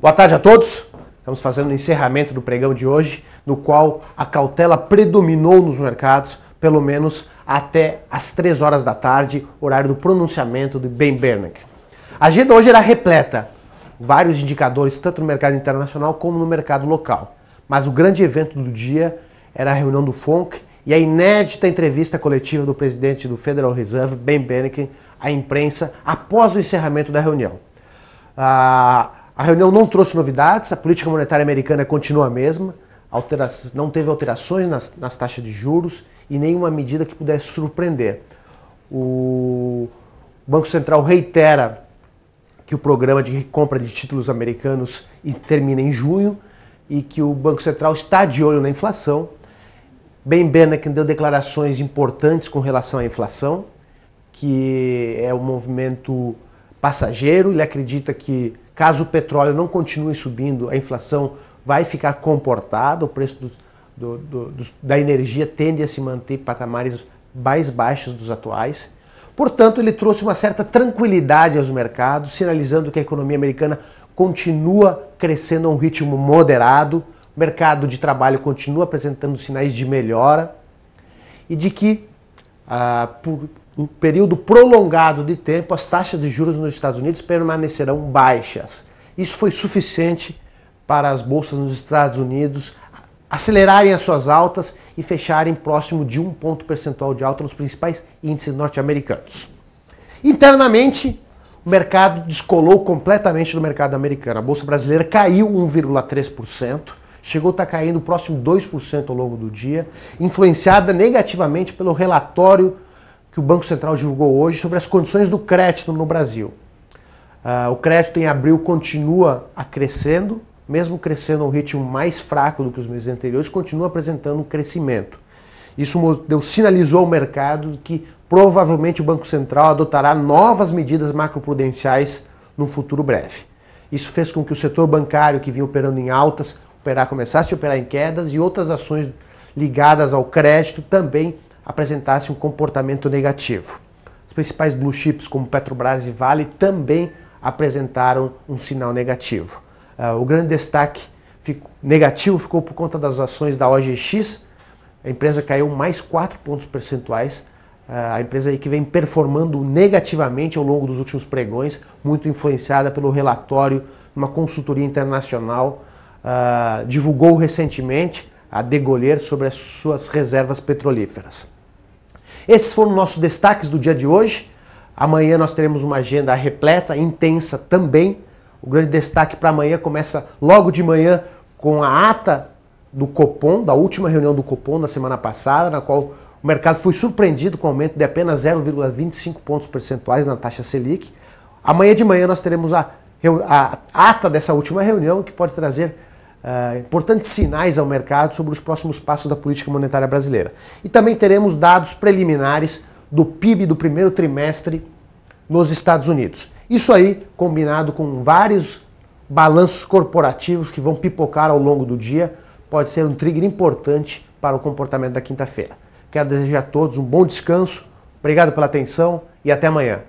Boa tarde a todos. Estamos fazendo o encerramento do pregão de hoje, no qual a cautela predominou nos mercados, pelo menos até as 3 horas da tarde, horário do pronunciamento de Ben Bernanke. A agenda hoje era repleta, vários indicadores, tanto no mercado internacional como no mercado local. Mas o grande evento do dia era a reunião do FONC e a inédita entrevista coletiva do presidente do Federal Reserve, Ben Bernanke, à imprensa após o encerramento da reunião. Ah, a reunião não trouxe novidades, a política monetária americana continua a mesma, não teve alterações nas, nas taxas de juros e nenhuma medida que pudesse surpreender. O Banco Central reitera que o programa de compra de títulos americanos termina em junho e que o Banco Central está de olho na inflação. Ben Bernanke deu declarações importantes com relação à inflação, que é um movimento passageiro, ele acredita que Caso o petróleo não continue subindo, a inflação vai ficar comportada, o preço do, do, da energia tende a se manter em patamares mais baixos dos atuais. Portanto, ele trouxe uma certa tranquilidade aos mercados, sinalizando que a economia americana continua crescendo a um ritmo moderado, o mercado de trabalho continua apresentando sinais de melhora e de que, ah, por, um período prolongado de tempo, as taxas de juros nos Estados Unidos permanecerão baixas. Isso foi suficiente para as bolsas nos Estados Unidos acelerarem as suas altas e fecharem próximo de um ponto percentual de alta nos principais índices norte-americanos. Internamente, o mercado descolou completamente do mercado americano. A bolsa brasileira caiu 1,3%, chegou a estar tá caindo próximo 2% ao longo do dia, influenciada negativamente pelo relatório que o Banco Central divulgou hoje sobre as condições do crédito no Brasil. Uh, o crédito em abril continua a crescendo, mesmo crescendo a um ritmo mais fraco do que os meses anteriores, continua apresentando um crescimento. Isso sinalizou ao mercado que provavelmente o Banco Central adotará novas medidas macroprudenciais no futuro breve. Isso fez com que o setor bancário, que vinha operando em altas, operar, começasse a operar em quedas e outras ações ligadas ao crédito também apresentasse um comportamento negativo. Os principais blue chips, como Petrobras e Vale, também apresentaram um sinal negativo. Ah, o grande destaque negativo ficou por conta das ações da OGX, a empresa caiu mais 4 pontos percentuais, ah, a empresa aí que vem performando negativamente ao longo dos últimos pregões, muito influenciada pelo relatório de uma consultoria internacional, ah, divulgou recentemente a degolher sobre as suas reservas petrolíferas. Esses foram nossos destaques do dia de hoje. Amanhã nós teremos uma agenda repleta, intensa também. O grande destaque para amanhã começa logo de manhã com a ata do Copom, da última reunião do Copom na semana passada, na qual o mercado foi surpreendido com o aumento de apenas 0,25 pontos percentuais na taxa Selic. Amanhã de manhã nós teremos a, a ata dessa última reunião que pode trazer uh, importantes sinais ao mercado sobre os próximos passos da política monetária brasileira. E também teremos dados preliminares do PIB do primeiro trimestre nos Estados Unidos. Isso aí combinado com vários balanços corporativos que vão pipocar ao longo do dia, pode ser um trigger importante para o comportamento da quinta-feira. Quero desejar a todos um bom descanso, obrigado pela atenção e até amanhã.